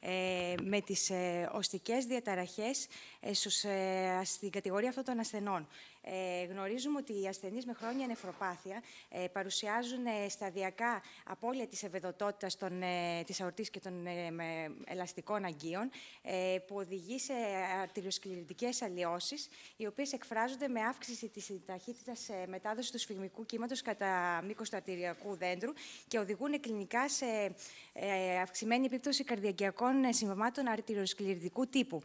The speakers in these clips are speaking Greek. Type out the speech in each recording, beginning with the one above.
Ε, με τις ε, οστικές διαταραχές ε, στην κατηγορία αυτών των ασθενών. Ε, γνωρίζουμε ότι οι ασθενείς με χρόνια νεφροπάθεια ε, παρουσιάζουν ε, σταδιακά απώλεια της ευεδοτότητα ε, της αορτής και των ε, ελαστικών αγκίων, ε, που οδηγεί σε αρτηριοσκληρητικέ αλλοιώσεις, οι οποίες εκφράζονται με αύξηση της ταχύτητας μετάδοσης του σφιγμικού κύματος κατά μήκος του αρτηριακού δέντρου και οδηγούν κλινικά σε αυξημένη επίπτωση καρδιακιακών συμβαμάτων αρτηριοσκληρητικού τύπου.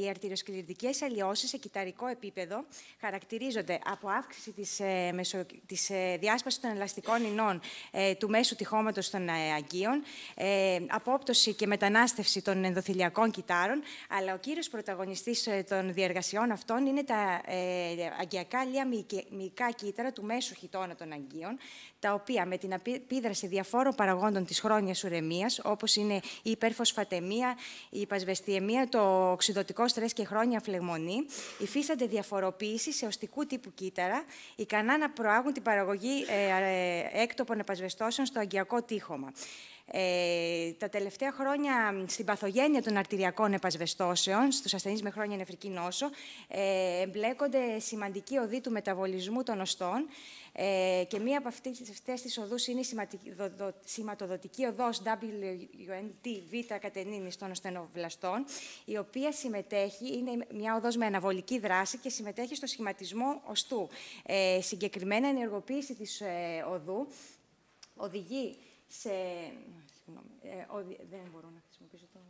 Οι αρτηριοσκληρητικέ αλλοιώσει σε κυταρικό επίπεδο χαρακτηρίζονται χαρακτηρίζονται από αύξηση της, ε, της ε, διάσπασης των ελαστικών ινών ε, του μέσου τυχώματος των ε, αγκίων, απόπτωση και μετανάστευση των ενδοθυλιακών κυτάρων, αλλά ο κύριος πρωταγωνιστής των διεργασιών αυτών είναι τα αγκιακά λία μυϊκά κύτταρα του μέσου χιτώνα των αγκίων, τα οποία με την επίδραση διαφόρων παραγόντων της χρόνιας ουρεμίας, όπως είναι η υπερφοσφατεμία, η υπασβεστιεμία, το οξυδοτικό στρες και χρόνια φλεγμονή, υφίστανται διαφοροποίηση σε ποσοστικού τύπου κύτταρα, ικανά να προάγουν την παραγωγή ε, ε, έκτοπων επασβεστώσεων στο αγκιακό τείχομα. Ε, τα τελευταία χρόνια στην παθογένεια των αρτηριακών επασβεστώσεων, στους ασθενείς με χρόνια νεφρική νόσο, ε, εμπλέκονται σημαντικοί οδοί του μεταβολισμού των οστών ε, και μία από αυτές τις οδούς είναι η σηματοδοτική οδός WNT-β κατενίνης των οστενοβλαστών, η οποία συμμετέχει, είναι μια οδός με αυτε και συμμετέχει στο σχηματισμό οστού. Ε, συγκεκριμένα, η σηματοδοτικη οδος wnt β κατενινης των οστενοβλαστων η οποια συμμετεχει ειναι μια οδος με αναβολικη δραση και συμμετεχει στο σχηματισμο οστου συγκεκριμενα η ενεργοποιηση της ε, οδού οδηγεί σε... Ε, δεν μπορώ να χρησιμοποιήσω το...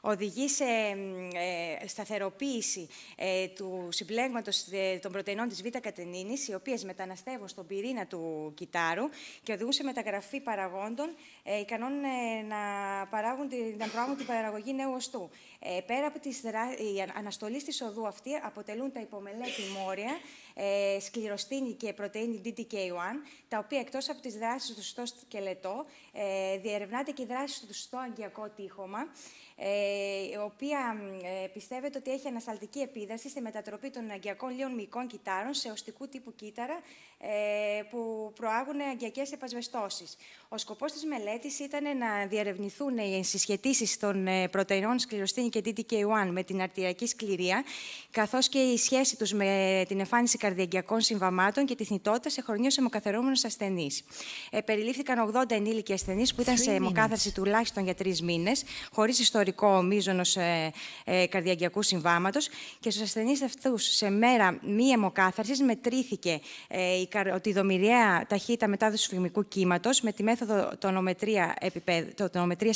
Οδηγεί σε ε, σταθεροποίηση ε, του συμπλέγματος των πρωτεϊνών της β-κατενίνης, οι οποίες μεταναστεύουν στον πυρήνα του κυτάρου και οδηγούν σε μεταγραφή παραγόντων ικανών να, παράγουν, να προάγουν την παραγωγή νέου οστού. πέρα από τη αναστολή της οδού αυτή αποτελούν τα υπομελέτη μόρια ε, σκληροστίνη και πρωτεΐνη DTK1, τα οποία εκτός από τις δράσεις του στο σκελετό, ε, διερευνάται και η δράση του στο αγκιακό τείχομα, ε, η οποία ε, πιστεύεται ότι έχει ανασταλτική επίδραση στη μετατροπή των αγκιακών λίων μυϊκών κυτάρων σε οστικού τύπου κύτταρα ε, που προάγουν αγκιακές επασβεστώσεις. Ο σκοπός της μελέτης ήταν να διερευνηθούν οι συσχετήσεις των πρωτεϊνών σκληροστίνη και DTK1 με την αρτηριακή σκληρία, καθώς και η σχέση τους με την εμφάνιση καρδιαγκιακών συμβαμάτων και τη θνητότητα σε χρονίω αιμοκαθαρούμενου ασθενεί. Ε, περιλήφθηκαν 80 ενήλικοι ασθενείς που ήταν σε αιμοκάθαρση τουλάχιστον για τρεις μήνες, χωρίς ιστορικό μείζονο ε, ε, συμβάματος. Και στους ασθενείς αυτούς σε μέρα μη αιμοκάθαρσης μετρήθηκε ε, η δομηριαία ταχύτητα μετάδοση φυγμικού κύματος με τη μέθοδο τονομετρία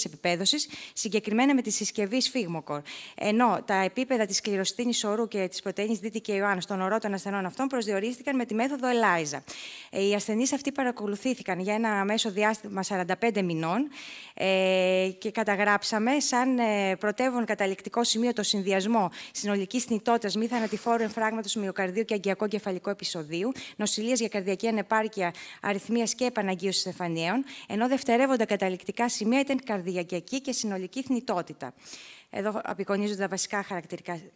επιπέδωση, συγκεκριμένα με τη συσκευή σφίγμοκορ. Ενώ τα επίπεδα της κληροστίνη ορού και της πρωτενη Δίτη και Ιωάννη στον ορό των ασθενών αυτών προσδιορίστηκαν με τη μέθοδο Ελάιζα. Οι ασθενείς αυτοί παρακολουθήθηκαν για ένα μέσο διάστημα 45 μηνών ε, και καταγράψαμε σαν ε, πρωτεύον καταληκτικό σημείο το συνδυασμό συνολικής θνητότητα μη θανατηφόρου εμφράγματος μυοκαρδίου και αγκιακό κεφαλικό επεισοδίου, νοσηλείας για καρδιακή ανεπάρκεια, αριθμίας και επαναγκύωσης στεφανίων, ενώ δευτερεύοντα καταληκτικά σημεία ήταν καρδιακιακή και συνολική θνητότητα. Εδώ απεικονίζονται τα βασικά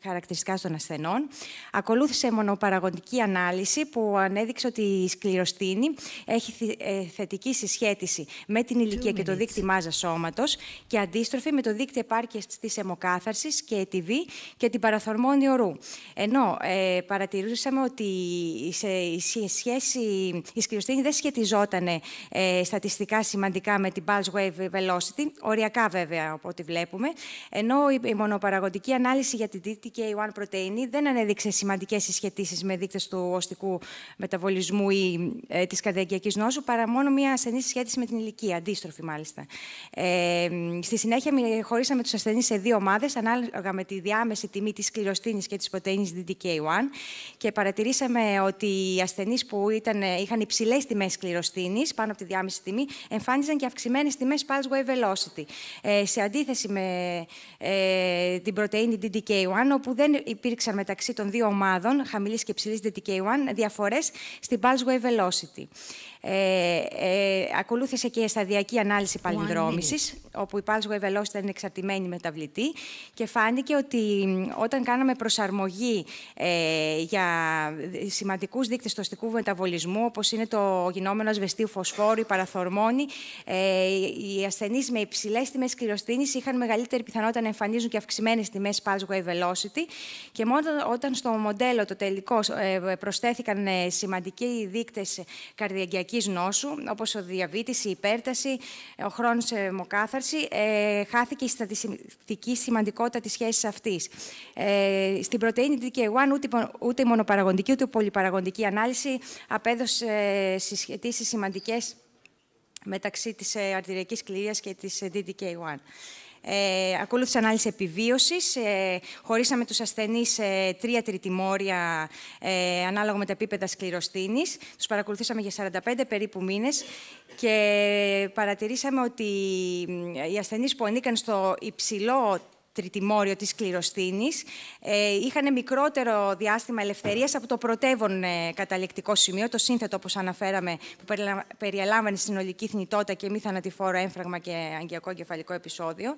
χαρακτηριστικά των ασθενών. Ακολούθησε μονοπαραγοντική ανάλυση που ανέδειξε ότι η σκληροστήνη έχει ε, θετική συσχέτιση με την ηλικία και το δείκτη μάζας σώματος και αντίστροφη με το δείκτη επάρκειας της αιμοκάθαρσης και ETV και την παραθορμόνη ορού. Ενώ ε, παρατηρούσαμε ότι σε, σχέση, η σκληροστήνη δεν σχετιζόταν ε, στατιστικά σημαντικά με την pulse wave velocity, οριακά βέβαια από ό,τι βλέπουμε, ενώ η μονοπαραγωγική ανάλυση για την dtk 1 πρωτεΐνη δεν ανέδειξε σημαντικές συσχετήσεις με δείκτες του οστικού μεταβολισμού ή ε, της καρδιακιακής νόσου, παρά μόνο μια ασθενής συσχέτιση με την ηλικία, αντίστροφη μάλιστα. Ε, στη συνέχεια χωρίσαμε τους ασθενείς σε δύο ομάδες, ανάλογα με τη διάμεση τιμή της σκληροστίνης και της πρωτεΐνης DTK1 και παρατηρήσαμε ότι οι ασθενείς που ήταν, ε, είχαν υψηλές τιμές κληροστήνη πάνω από τη διάμεση τιμή, εμφάνιζαν και αυξημένες τιμές pulse wave velocity. Ε, σε αντίθεση με ε, ε, την πρωτεΐνη DDK1, όπου δεν υπήρξαν μεταξύ των δύο ομάδων χαμηλής και ψηλής DDK1 διαφορές στην pulse wave velocity. Ε, ε, ακολούθησε και η σταδιακή ανάλυση παλινδρόμησης, όπου η Pulse Wave Velocity ήταν εξαρτημένη μεταβλητή και φάνηκε ότι όταν κάναμε προσαρμογή ε, για σημαντικούς δείκτες του οστικού μεταβολισμού, όπως είναι το γινόμενο ασβεστίου φωσφόρου, η παραθορμόνη, ε, οι ασθενείς με υψηλές τιμές κληροστίνης είχαν μεγαλύτερη πιθανότητα να εμφανίζουν και αυξημένες τιμές Pulse Wave Velocity και μόνο όταν στο μοντέλο το τελικό ε, προσθέθηκαν ε, σημαντικοί δείκτες καρδιαγκιακής όπω νόσου, όπως ο διαβήτης, η υπέρταση, ο χρόνος αιμοκάθαρση, ε, χάθηκε η στατιστική σημαντικότητα της σχέσης αυτής. Ε, στην πρωτεΐνη DK1 ούτε, ούτε η μονοπαραγωγική, ούτε η πολυπαραγωγική ανάλυση απέδωσε ε, συσχετήσεις σημαντικές μεταξύ της ε, αρτηριακής κληρίας και της DDK1. Ε, ε, ακολούθησε ανάλυση επιβίωσης. Ε, χωρίσαμε τους ασθενείς σε τρία τριτημόρια ε, ανάλογα με τα επίπεδα σκληροστίνης. Τους παρακολουθήσαμε για 45 περίπου μήνες και παρατηρήσαμε ότι οι ασθενείς που ανήκαν στο υψηλό τριτιμόριο της κληρωστίνης. Ε, είχαν μικρότερο διάστημα ελευθερίας από το πρωτεύον ε, καταληκτικό σημείο, το σύνθετο όπως αναφέραμε, που περιλα... περιελάμβανε συνολική θνητότητα και μη θανατηφόρο έμφραγμα και αγκιακό κεφαλικό επεισόδιο.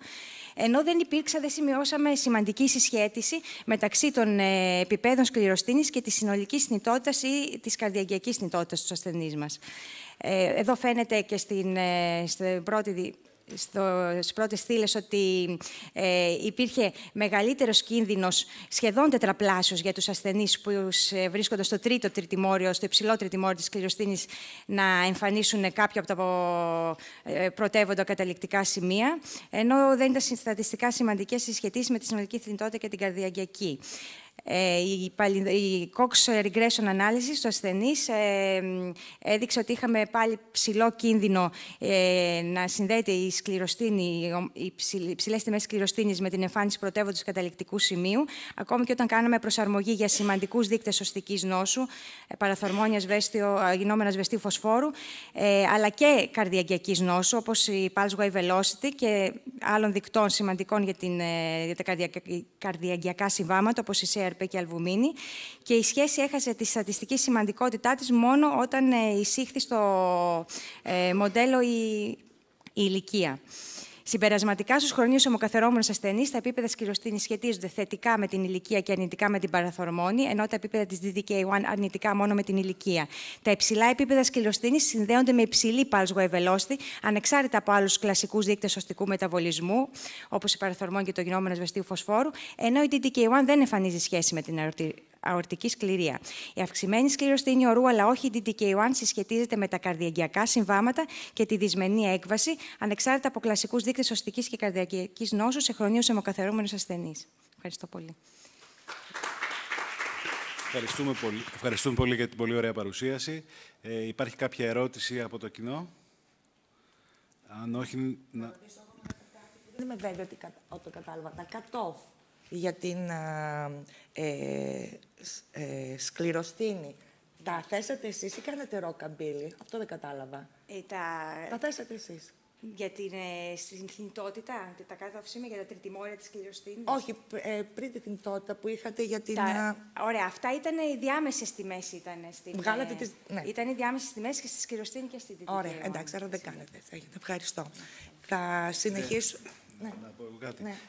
Ενώ δεν υπήρξε, δεν σημειώσαμε σημαντική συσχέτιση μεταξύ των ε, επιπέδων σκληροστίνης και της συνολικής θνητότητας ή της καρδιαγκιακής θνητότητας στους ασθενή μας. Ε, εδώ φαίνεται και στην πρώτη στο, στις πρώτες ότι ε, υπήρχε μεγαλύτερος κίνδυνος, σχεδόν τετραπλάσιος για τους ασθενείς που ε, βρίσκονται στο τρίτο τριτιμόριο, στο υψηλό τριτιμόριο της κληρωστίνης, να εμφανίσουν κάποια από τα ε, πρωτεύοντα καταληκτικά σημεία, ενώ δεν ήταν στατιστικά σημαντικές οι σχετίσεις με τη συνολική θνητότητα και την καρδιαγιακή. Ε, η, Cox Regression Analysis του ασθενής ε, έδειξε ότι είχαμε πάλι ψηλό κίνδυνο ε, να συνδέεται η σκληροστίνη, οι ψηλές τιμές σκληροστίνη με την εμφάνιση πρωτεύοντος καταληκτικού σημείου, ακόμη και όταν κάναμε προσαρμογή για σημαντικούς δείκτες οστικής νόσου, παραθορμόνια γινόμενας βεστίου φωσφόρου, αλλά και καρδιακιακής νόσου, όπως η Pulse Wave Velocity και άλλων δικτών σημαντικών για, την, για τα καρδιακιακά συμβάματα, όπως η CRP και αλβουμίνη και η σχέση έχασε τη στατιστική σημαντικότητά της μόνο όταν ε, εισήχθη στο ε, μοντέλο η, η ηλικία. Συμπερασματικά, στους χρονίου ομοκαθερόμενου ασθενείς, τα επίπεδα σκυροστήνη σχετίζονται θετικά με την ηλικία και αρνητικά με την παραθορμόνη, ενώ τα επίπεδα της DDK1 αρνητικά μόνο με την ηλικία. Τα υψηλά επίπεδα σκυροστήνη συνδέονται με υψηλή πάλσγο ευελόστη, ανεξάρτητα από άλλους κλασικούς δείκτες οστικού μεταβολισμού, όπως η παραθορμόνη και το γινόμενο βεστίου φωσφόρου, ενώ η DDK1 δεν εμφανίζει σχέση με την αορτική σκληρία. Η αυξημένη σκλήρωση είναι ορού, αλλά όχι η DTK1, συσχετίζεται με τα καρδιαγκιακά συμβάματα και τη δυσμενή έκβαση, ανεξάρτητα από κλασικούς δείκτες οστικής και καρδιακής νόσου σε χρονίους αιμοκαθερούμενου ασθενείς. Ευχαριστώ πολύ. Ευχαριστούμε πολύ. Ευχαριστούμε πολύ για την πολύ ωραία παρουσίαση. Ε, υπάρχει κάποια ερώτηση από το κοινό. Αν όχι... Να... Δεν είμαι βέβαιη ότι το κατάλαβα. Τα cut για την ε, ε, ε Τα θέσατε εσείς ή κάνατε ροκαμπίλη. Αυτό δεν κατάλαβα. Ε, τα... θέσατε εσείς. Για την ε, θνητότητα, τα κάτω για τα τριτημόρια της κληρωστήνης. Όχι, ε, πριν τη θνητότητα που είχατε για την... Τα... Ε, ωραία, αυτά ήταν οι διάμεσες τιμές. Ήταν, στην... Ε, Βγάλατε τις... Ναι. Ήταν οι διάμεσες τιμές και στη Σκληροστίνη και στην Ωραία, Ωραία, εντάξει, άρα δεν κάνετε. Ευχαριστώ. Θα συνεχίσω... Ναι. ναι. Να πω κάτι. Ναι.